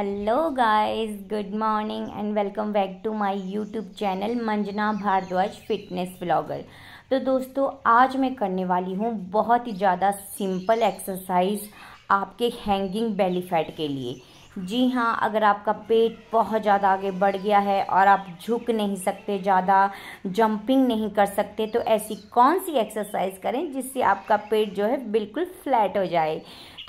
hello guys good morning and welcome back to my YouTube channel Manjana Bhardwaj fitness blogger तो दोस्तों आज मैं करने वाली हूँ बहुत ही ज़्यादा सिंपल एक्सरसाइज आपके हैंगिंग बेली फैट के लिए जी हाँ अगर आपका पेट बहुत ज़्यादा आगे बढ़ गया है और आप झुक नहीं सकते ज़्यादा जंपिंग नहीं कर सकते तो ऐसी कौन सी एक्सरसाइज करें जिससे आपका पेट जो है बिल्कुल फ्लैट हो जाए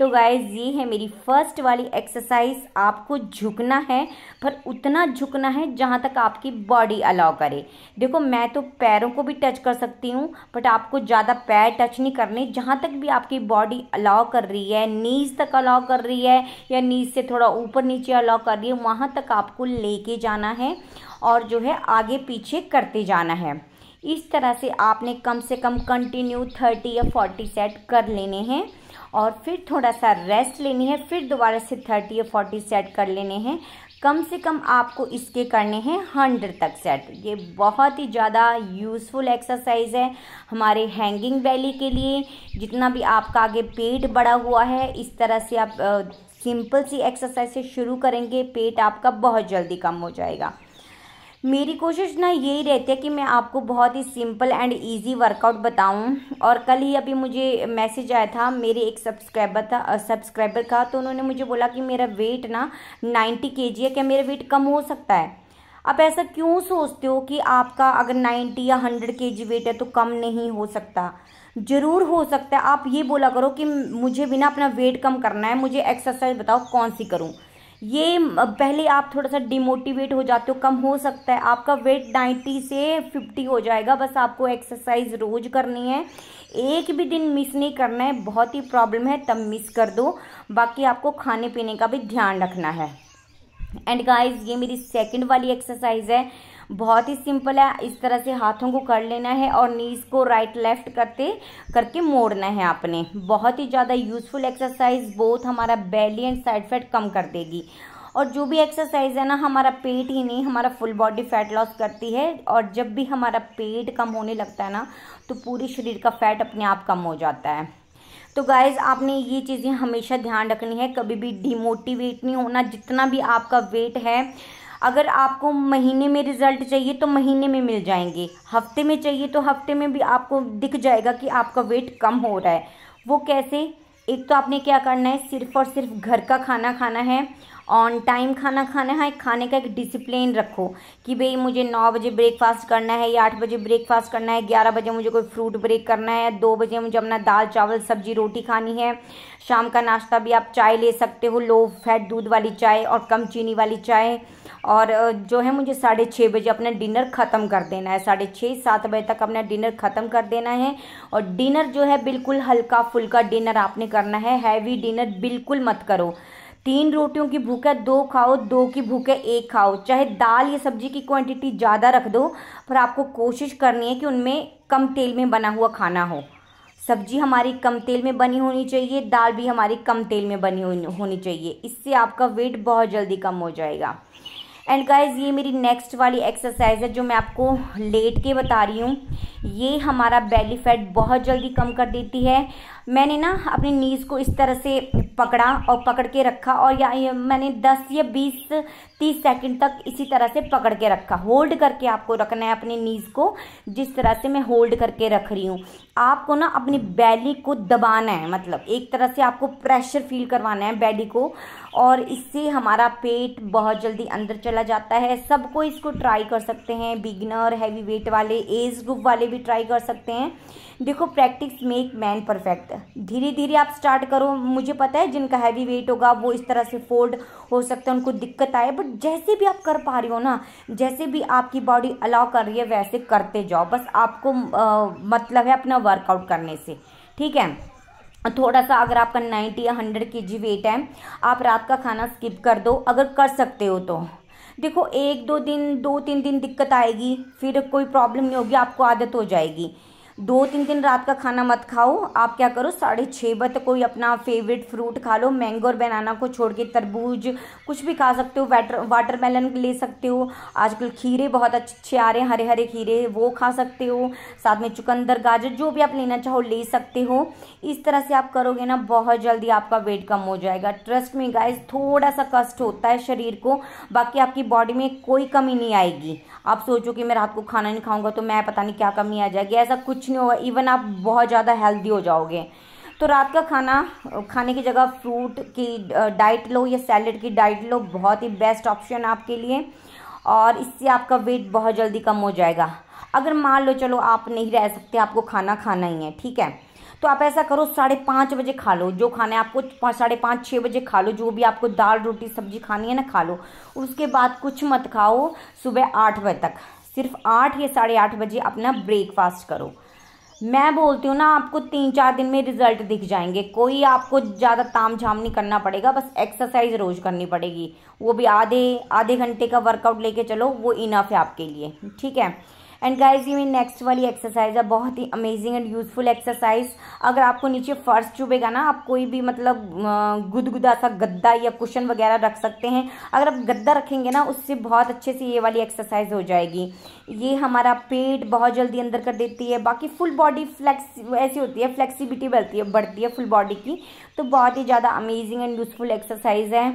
तो गाइज ये है मेरी फर्स्ट वाली एक्सरसाइज आपको झुकना है पर उतना झुकना है जहाँ तक आपकी बॉडी अलाउ करे देखो मैं तो पैरों को भी टच कर सकती हूँ बट आपको ज़्यादा पैर टच नहीं करने जहाँ तक भी आपकी बॉडी अलाउ कर रही है नीज तक अलाउ कर रही है या नीज से थोड़ा ऊपर नीचे अलाउ कर रही है वहाँ तक आपको लेके जाना है और जो है आगे पीछे करते जाना है इस तरह से आपने कम से कम कंटिन्यू थर्टी या फोर्टी सेट कर लेने हैं और फिर थोड़ा सा रेस्ट लेनी है फिर दोबारा से थर्टी या फोर्टी सेट कर लेने हैं कम से कम आपको इसके करने हैं हंड्रेड तक सेट ये बहुत ही ज़्यादा यूज़फुल एक्सरसाइज है हमारे हैंगिंग बैली के लिए जितना भी आपका आगे पेट बड़ा हुआ है इस तरह से आप सिंपल सी एक्सरसाइज से शुरू करेंगे पेट आपका बहुत जल्दी कम हो जाएगा मेरी कोशिश ना यही रहती है कि मैं आपको बहुत ही सिंपल एंड इजी वर्कआउट बताऊं और कल ही अभी मुझे मैसेज आया था मेरे एक सब्सक्राइबर था सब्सक्राइबर का तो उन्होंने मुझे बोला कि मेरा वेट ना 90 के है क्या मेरा वेट कम हो सकता है आप ऐसा क्यों सोचते हो कि आपका अगर 90 या 100 के वेट है तो कम नहीं हो सकता ज़रूर हो सकता है आप ये बोला करो कि मुझे बिना अपना वेट कम करना है मुझे एक्सरसाइज बताओ कौन सी करूँ ये पहले आप थोड़ा सा डिमोटिवेट हो जाते हो कम हो सकता है आपका वेट नाइन्टी से फिफ्टी हो जाएगा बस आपको एक्सरसाइज रोज करनी है एक भी दिन मिस नहीं करना है बहुत ही प्रॉब्लम है तब मिस कर दो बाकी आपको खाने पीने का भी ध्यान रखना है एंड गाइस ये मेरी सेकंड वाली एक्सरसाइज है बहुत ही सिंपल है इस तरह से हाथों को कर लेना है और नीज को राइट लेफ्ट करते करके मोड़ना है आपने बहुत ही ज़्यादा यूजफुल एक्सरसाइज बहुत हमारा बेली एंड साइड फैट कम कर देगी और जो भी एक्सरसाइज है ना हमारा पेट ही नहीं हमारा फुल बॉडी फैट लॉस करती है और जब भी हमारा पेट कम होने लगता है ना तो पूरे शरीर का फैट अपने आप कम हो जाता है तो गाइज़ आपने ये चीज़ें हमेशा ध्यान रखनी है कभी भी डिमोटिवेट नहीं होना जितना भी आपका वेट है अगर आपको महीने में रिज़ल्ट चाहिए तो महीने में मिल जाएंगे हफ्ते में चाहिए तो हफ्ते में भी आपको दिख जाएगा कि आपका वेट कम हो रहा है वो कैसे एक तो आपने क्या करना है सिर्फ और सिर्फ घर का खाना खाना है ऑन टाइम खाना खाना है खाने का एक डिसिप्लिन रखो कि भाई मुझे नौ बजे ब्रेकफास्ट करना है या आठ बजे ब्रेकफास्ट करना है ग्यारह बजे मुझे कोई फ्रूट ब्रेक करना है दो बजे मुझे अपना दाल चावल सब्जी रोटी खानी है शाम का नाश्ता भी आप चाय ले सकते हो लो फैट दूध वाली चाय और कम चीनी वाली चाय और जो है मुझे साढ़े छः बजे अपना डिनर ख़त्म कर देना है साढ़े छः सात बजे तक अपना डिनर ख़त्म कर देना है और डिनर जो है बिल्कुल हल्का फुल्का डिनर आपने करना है हैवी डिनर बिल्कुल मत करो तीन रोटियों की भूख है दो खाओ दो की भूख है एक खाओ चाहे दाल या सब्जी की क्वांटिटी ज़्यादा रख दो पर आपको कोशिश करनी है कि उनमें कम तेल में बना हुआ खाना हो सब्जी हमारी कम तेल में बनी होनी चाहिए दाल भी हमारी कम तेल में बनी होनी चाहिए इससे आपका वेट बहुत जल्दी कम हो जाएगा एंड गाइज ये मेरी नेक्स्ट वाली एक्सरसाइज है जो मैं आपको लेट के बता रही हूँ ये हमारा बेली फैट बहुत जल्दी कम कर देती है मैंने ना अपनी नीज़ को इस तरह से पकड़ा और पकड़ के रखा और या मैंने 10 या 20 30 सेकंड तक इसी तरह से पकड़ के रखा होल्ड करके आपको रखना है अपनी नीज़ को जिस तरह से मैं होल्ड करके रख रही हूँ आपको ना अपनी बैली को दबाना है मतलब एक तरह से आपको प्रेशर फील करवाना है बैली को और इससे हमारा पेट बहुत जल्दी अंदर चल चला जाता है सबको इसको ट्राई कर सकते हैं बिगनर हैवी वेट वाले एज ग्रुप वाले भी ट्राई कर सकते हैं देखो प्रैक्टिस मेक मैन परफेक्ट धीरे धीरे आप स्टार्ट करो मुझे पता है जिनका हैवी वेट होगा वो इस तरह से फोल्ड हो सकता है उनको दिक्कत आए बट जैसे भी आप कर पा रहे हो ना जैसे भी आपकी बॉडी अलाउ कर रही है वैसे करते जाओ बस आपको आ, मतलब है अपना वर्कआउट करने से ठीक है थोड़ा सा अगर आपका 90 या 100 के जी वेट है आप रात का खाना स्किप कर दो अगर कर सकते हो तो देखो एक दो दिन दो तीन दिन दिक्कत आएगी फिर कोई प्रॉब्लम नहीं होगी आपको आदत हो जाएगी दो तीन दिन रात का खाना मत खाओ आप क्या करो साढ़े छः बजे तक कोई अपना फेवरेट फ्रूट खा लो मैंगो और बनाना को छोड़ के तरबूज कुछ भी खा सकते हो वाटर वाटरमेलन ले सकते हो आजकल खीरे बहुत अच्छे आ रहे हैं हरे हरे खीरे वो खा सकते हो साथ में चुकंदर गाजर जो भी आप लेना चाहो ले सकते हो इस तरह से आप करोगे ना बहुत जल्दी आपका वेट कम हो जाएगा ट्रस्ट में गाइस थोड़ा सा कष्ट होता है शरीर को बाकी आपकी बॉडी में कोई कमी नहीं आएगी आप सोचो कि मैं रात को खाना नहीं खाऊंगा तो मैं पता नहीं क्या कमी आ जाएगी ऐसा कुछ कुछ नहीं होगा इवन आप बहुत ज़्यादा हेल्दी हो जाओगे तो रात का खाना खाने की जगह फ्रूट की डाइट लो या सैलड की डाइट लो बहुत ही बेस्ट ऑप्शन आपके लिए और इससे आपका वेट बहुत जल्दी कम हो जाएगा अगर मान लो चलो आप नहीं रह सकते आपको खाना खाना ही है ठीक है तो आप ऐसा करो साढ़े पाँच बजे खा लो जो खाना है आपको साढ़े पाँच छः बजे खा लो जो भी आपको दाल रोटी सब्जी खानी है ना खा लो उसके बाद कुछ मत खाओ सुबह आठ बजे तक सिर्फ आठ या साढ़े आठ बजे अपना ब्रेकफास्ट करो मैं बोलती हूँ ना आपको तीन चार दिन में रिजल्ट दिख जाएंगे कोई आपको ज़्यादा ताम झाम नहीं करना पड़ेगा बस एक्सरसाइज रोज करनी पड़ेगी वो भी आधे आधे घंटे का वर्कआउट लेके चलो वो इनफ है आपके लिए ठीक है एंड गाइज ये मेरी नेक्स्ट वाली एक्सरसाइज है बहुत ही अमेजिंग एंड यूजफुल एक्सरसाइज अगर आपको नीचे फर्श चुभेगा ना आप कोई भी मतलब गुदगुदा सा गद्दा या कुशन वगैरह रख सकते हैं अगर आप गद्दा रखेंगे ना उससे बहुत अच्छे से ये वाली एक्सरसाइज हो जाएगी ये हमारा पेट बहुत जल्दी अंदर कर देती है बाकी फुल बॉडी फ्लैक्स ऐसी होती है फ्लेक्सीबिलिटी बढ़ती है बढ़ती है फुल बॉडी की तो बहुत ही ज़्यादा अमेजिंग एंड यूज़फुल एक्सरसाइज है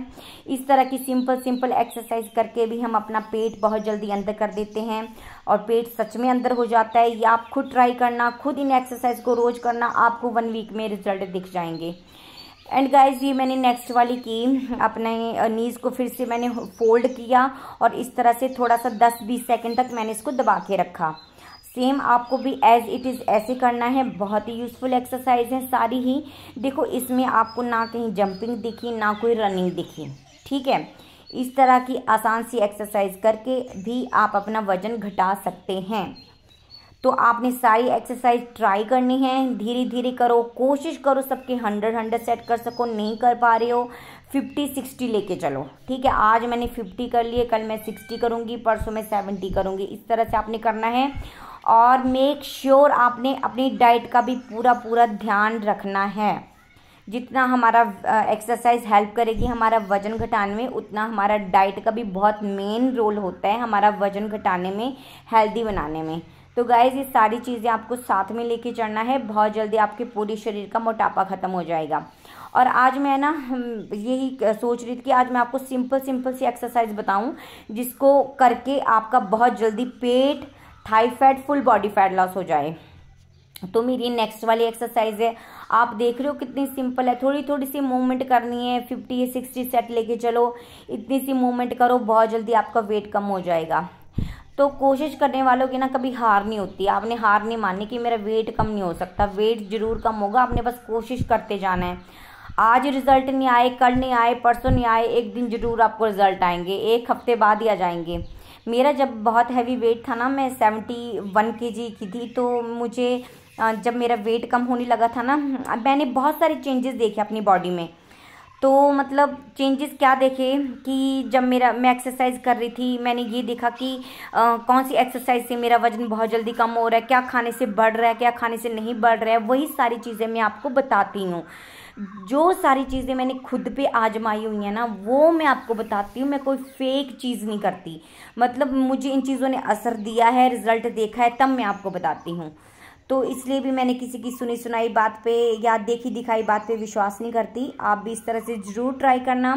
इस तरह की सिंपल सिंपल एक्सरसाइज करके भी हम अपना पेट बहुत जल्दी अंदर कर देते हैं और पेट सच में अंदर हो जाता है या आप खुद ट्राई करना खुद इन एक्सरसाइज को रोज़ करना आपको वन वीक में रिजल्ट दिख जाएंगे एंड गाइज ये मैंने नेक्स्ट वाली की अपने नीज़ को फिर से मैंने फोल्ड किया और इस तरह से थोड़ा सा दस बीस सेकेंड तक मैंने इसको दबा के रखा सेम आपको भी एज इट इज़ ऐसे करना है बहुत ही यूज़फुल एक्सरसाइज है सारी ही देखो इसमें आपको ना कहीं जंपिंग दिखी ना कोई रनिंग दिखी ठीक है इस तरह की आसान सी एक्सरसाइज करके भी आप अपना वज़न घटा सकते हैं तो आपने सारी एक्सरसाइज ट्राई करनी है धीरे धीरे करो कोशिश करो सबके हंड्रेड हंड्रेड सेट कर सको नहीं कर पा रहे हो फिफ्टी सिक्सटी लेके चलो ठीक है आज मैंने फिफ्टी कर लिए कल मैं सिक्सटी करूँगी परसों मैं सेवेंटी करूँगी इस तरह से आपने करना है और मेक श्योर sure आपने अपनी डाइट का भी पूरा पूरा ध्यान रखना है जितना हमारा एक्सरसाइज हेल्प करेगी हमारा वजन घटाने में उतना हमारा डाइट का भी बहुत मेन रोल होता है हमारा वजन घटाने में हेल्दी बनाने में तो गाइज़ ये सारी चीज़ें आपको साथ में लेके चढ़ना है बहुत जल्दी आपके पूरे शरीर का मोटापा ख़त्म हो जाएगा और आज मैं ना यही सोच रही थी कि आज मैं आपको सिंपल सिंपल सी एक्सरसाइज बताऊं जिसको करके आपका बहुत जल्दी पेट thigh fat full body fat loss हो जाए तो मेरी नेक्स्ट वाली एक्सरसाइज है आप देख रहे हो कितनी सिंपल है थोड़ी थोड़ी सी मूवमेंट करनी है फिफ्टी या सिक्सटी सेट लेके चलो इतनी सी मूवमेंट करो बहुत जल्दी आपका वेट कम हो जाएगा तो कोशिश करने वालों की ना कभी हार नहीं होती आपने हार नहीं मानी कि मेरा वेट कम नहीं हो सकता वेट जरूर कम होगा आपने बस कोशिश करते जाना है आज रिजल्ट नहीं आए कल नहीं आए परसों नहीं आए एक दिन जरूर आपको रिजल्ट आएंगे एक हफ्ते बाद ही आ जाएंगे मेरा जब बहुत हैवी वेट था ना मैं सेवेंटी वन के जी की थी तो मुझे जब मेरा वेट कम होने लगा था ना मैंने बहुत सारे चेंजेस देखे अपनी बॉडी में तो मतलब चेंजेस क्या देखे कि जब मेरा मैं एक्सरसाइज कर रही थी मैंने ये देखा कि आ, कौन सी एक्सरसाइज से मेरा वज़न बहुत जल्दी कम हो रहा है क्या खाने से बढ़ रहा है क्या खाने से नहीं बढ़ रहा है वही सारी चीज़ें मैं आपको बताती हूँ जो सारी चीज़ें मैंने खुद पे आजमाई हुई हैं ना वो मैं आपको बताती हूँ मैं कोई फेक चीज़ नहीं करती मतलब मुझे इन चीज़ों ने असर दिया है रिज़ल्ट देखा है तब मैं आपको बताती हूँ तो इसलिए भी मैंने किसी की सुनी सुनाई बात पे या देखी दिखाई बात पे विश्वास नहीं करती आप भी इस तरह से ज़रूर ट्राई करना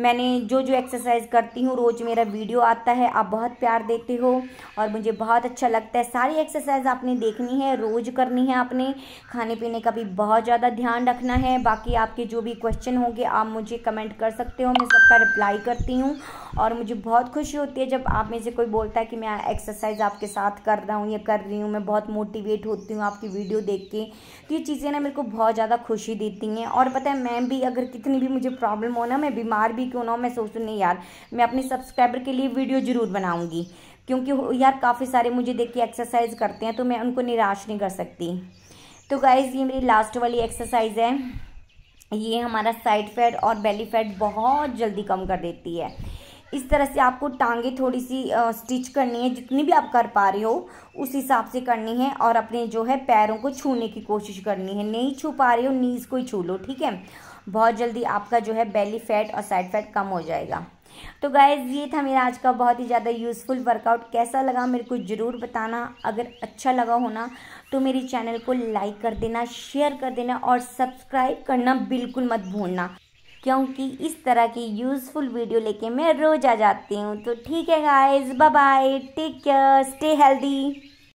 मैंने जो जो एक्सरसाइज करती हूँ रोज़ मेरा वीडियो आता है आप बहुत प्यार देते हो और मुझे बहुत अच्छा लगता है सारी एक्सरसाइज आपने देखनी है रोज़ करनी है आपने खाने पीने का भी बहुत ज़्यादा ध्यान रखना है बाकी आपके जो भी क्वेश्चन होंगे आप मुझे कमेंट कर सकते हो मैं सबका रिप्लाई करती हूँ और मुझे बहुत खुशी होती है जब आप में से कोई बोलता है कि मैं एक्सरसाइज आपके साथ कर रहा हूँ या कर रही हूँ मैं बहुत मोटिवेट होती हूँ आपकी वीडियो देख के तो ये चीज़ें ना मेरे को बहुत ज़्यादा खुशी देती हैं और पता है मैम भी अगर कितनी भी मुझे प्रॉब्लम हो ना मैं बीमार भी क्यों ना हो मैं सोचती नहीं यार मैं अपने सब्सक्राइबर के लिए वीडियो ज़रूर बनाऊंगी क्योंकि यार काफ़ी सारे मुझे देख के एक्सरसाइज करते हैं तो मैं उनको निराश नहीं कर सकती तो गाइज़ ये मेरी लास्ट वाली एक्सरसाइज है ये हमारा साइड फैट और बेली फैट बहुत जल्दी कम कर देती है इस तरह से आपको टांगे थोड़ी सी आ, स्टिच करनी है जितनी भी आप कर पा रहे हो उस हिसाब से करनी है और अपने जो है पैरों को छूने की कोशिश करनी है नहीं छू पा रहे हो नीज़ को ही छू लो ठीक है बहुत जल्दी आपका जो है बेली फैट और साइड फैट कम हो जाएगा तो गाइज ये था मेरा आज का बहुत ही ज़्यादा यूज़फुल वर्कआउट कैसा लगा मेरे को ज़रूर बताना अगर अच्छा लगा होना तो मेरी चैनल को लाइक कर देना शेयर कर देना और सब्सक्राइब करना बिल्कुल मत भूलना क्योंकि इस तरह की यूज़फुल वीडियो लेके मैं रोज़ आ जाती हूँ तो ठीक है guys bye bye take care stay healthy